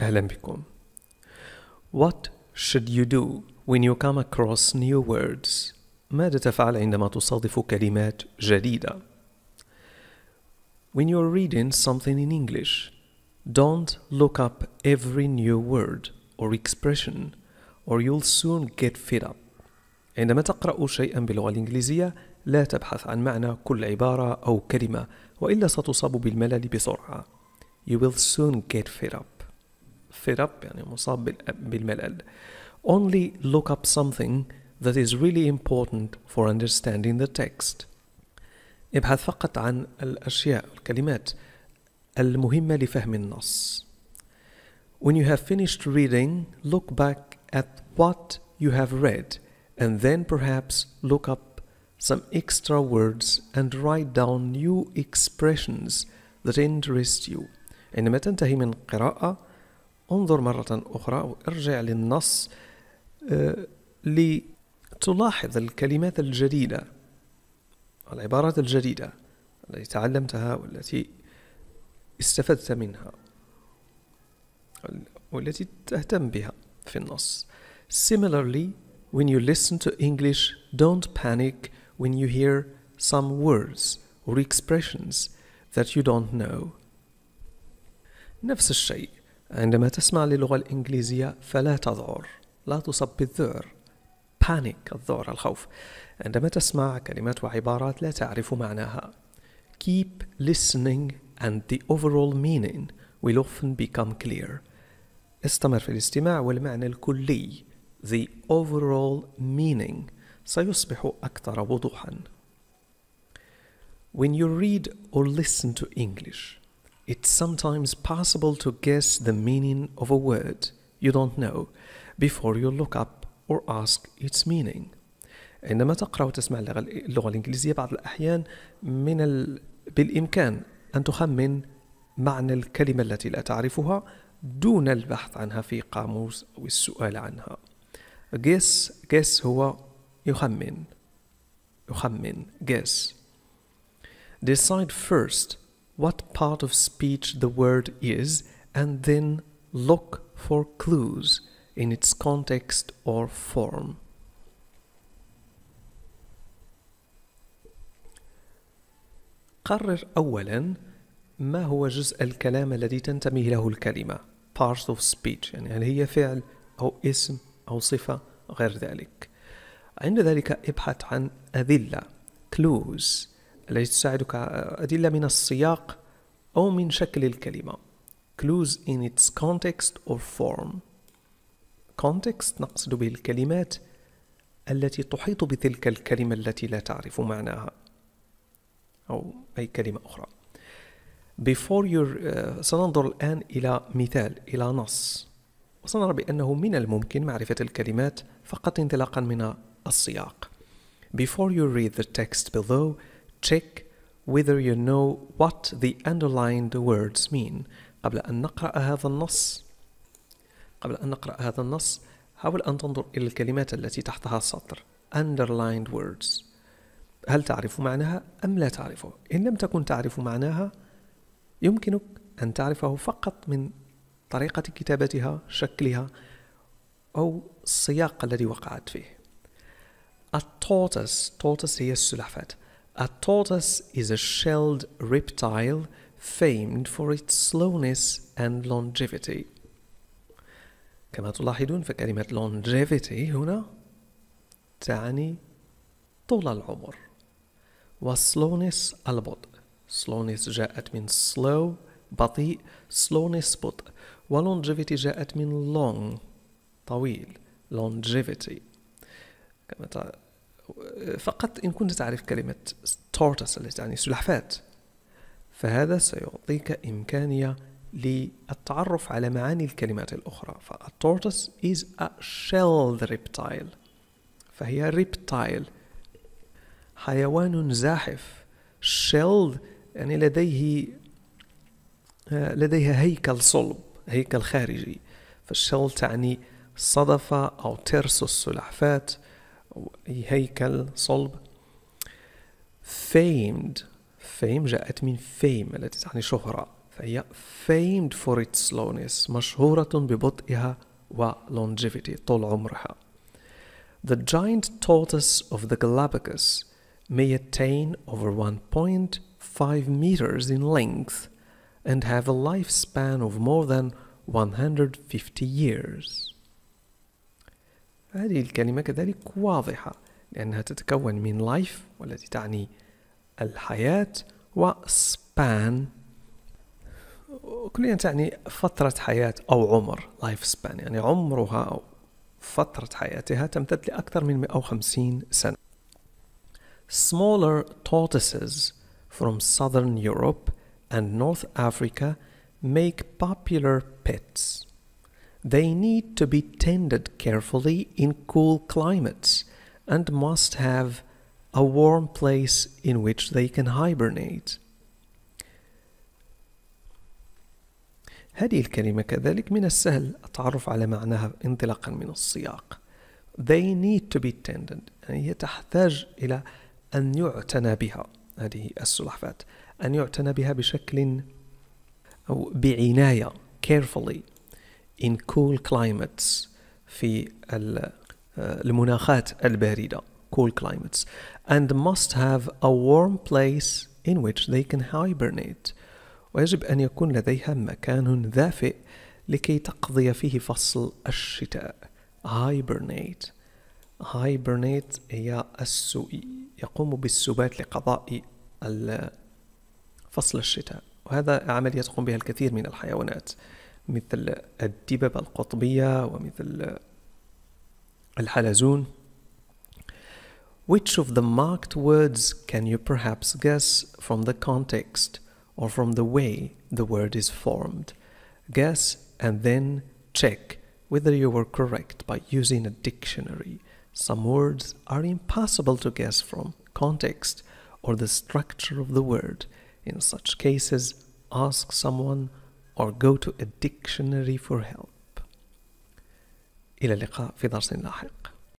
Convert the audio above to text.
أهلا بكم. What should you do when you come across new words? ماذا تفعل عندما تصادف كلمات جديدة؟ When you're reading something in English, don't look up every new word or expression or you'll soon get fed up. عندما تقرأ شيئا باللغة الإنجليزية لا تبحث عن معنى كل عبارة أو كلمة وإلا ستصاب بالملل بسرعة. You will soon get fed up. fed up يعني مصاب بالملل only look up something that is really important for understanding the text ابحث فقط عن الأشياء الكلمات المهمة لفهم النص When you have finished reading, look back at what you have read and then perhaps look up some extra words and write down new expressions that interest you. عندما تنتهي من قراءة انظر مرة أخرى وارجع للنص آه، لتلاحظ الكلمات الجديدة العبارات الجديدة التي تعلمتها والتي استفدت منها والتي تهتم بها في النص Similarly, when you listen to English, don't panic when you hear some words or expressions that you don't know. نفس الشيء عندما تسمع للغة الإنجليزية فلا تذعر لا تصب بالذعر بانيك الذعر الخوف عندما تسمع كلمات وعبارات لا تعرف معناها keep listening and the overall meaning will often become clear استمر في الاستماع والمعنى الكلي the overall meaning سيصبح أكثر وضوحا When you read or listen to English It's sometimes possible to guess the meaning of a word you don't know before you look up or ask its meaning. عندما تقرأ وتسمع اللغة, اللغة الإنجليزية بعض الأحيان من ال... بالإمكان أن تخمن معنى الكلمة التي لا تعرفها دون البحث عنها في قاموس أو السؤال عنها. guess guess هو يخمن يخمن guess. Decide first what part of speech the word is and then look for clues in its context or form. قرر أولا ما هو جزء الكلام الذي تنتمي له الكلمة parts of speech يعني هل هي فعل أو اسم أو صفة غير ذلك عند ذلك ابحث عن أذلة clues التي تساعدك أدلة من السياق أو من شكل الكلمة clues in its context or form context نقصد به الكلمات التي تحيط بتلك الكلمة التي لا تعرف معناها أو أي كلمة أخرى before your uh, سننظر الآن إلى مثال إلى نص وسنرى بأنه من الممكن معرفة الكلمات فقط انطلاقا من السياق Before you read the text below check whether you know what the underlined words mean قبل أن نقرأ هذا النص قبل أن نقرأ هذا النص حاول أن تنظر إلى الكلمات التي تحتها السطر underlined words هل تعرف معناها أم لا تعرفه إن لم تكن تعرف معناها يمكنك أن تعرفه فقط من طريقة كتابتها شكلها أو السياق الذي وقعت فيه التورتس تورتس هي السلحفاة A tortoise is a shelled reptile famed for its slowness and longevity. كما تلاحظون فكلمة longevity هنا تعني طول العمر وslowness البطء slowness جاءت من slow بطيء slowness بطء longevity جاءت من long طويل longevity كما فقط إن كنت تعرف كلمة تورتس التي تعني سلحفاة فهذا سيعطيك إمكانية للتعرف على معاني الكلمات الأخرى فالتورتس is a shelled reptile فهي reptile حيوان زاحف shelled يعني لديه آه، لديها هيكل صلب هيكل خارجي فالشل تعني صدفة أو ترس السلحفاة هيكل صلب famed fame جاءت من fame التي تعني شهرة فهي famed for its slowness مشهورة ببطئها و longevity طول عمرها The giant tortoise of the Galapagos may attain over 1.5 meters in length and have a lifespan of more than 150 years. هذه الكلمة كذلك واضحة لأنها تتكون من life والتي تعني الحياة و span كليا تعني فترة حياة أو عمر لايف سبان يعني عمرها أو فترة حياتها تمتد لأكثر من 150 سنة Smaller tortoises from southern Europe and North Africa make popular pets They need to be tended carefully in cool climates and must have a warm place in which they can hibernate. هذه الكلمة كذلك من السهل التعرف على معناها انطلاقا من السياق. They need to be tended هي تحتاج إلى أن يعتنى بها هذه السلحفاة أن يعتنى بها بشكل أو بعناية carefully in cool climates في آه، المناخات الباردة cool climates and must have a warm place in which they can hibernate ويجب أن يكون لديها مكان دافئ لكي تقضي فيه فصل الشتاء hibernate hibernate هي السوء يقوم بالسبات لقضاء فصل الشتاء وهذا عملية تقوم بها الكثير من الحيوانات مثل الدببة القطبية ومثل الحلزون Which of the marked words can you perhaps guess from the context or from the way the word is formed? Guess and then check whether you were correct by using a dictionary. Some words are impossible to guess from context or the structure of the word. In such cases, ask someone or go to a dictionary for help إلى اللقاء في درس لاحق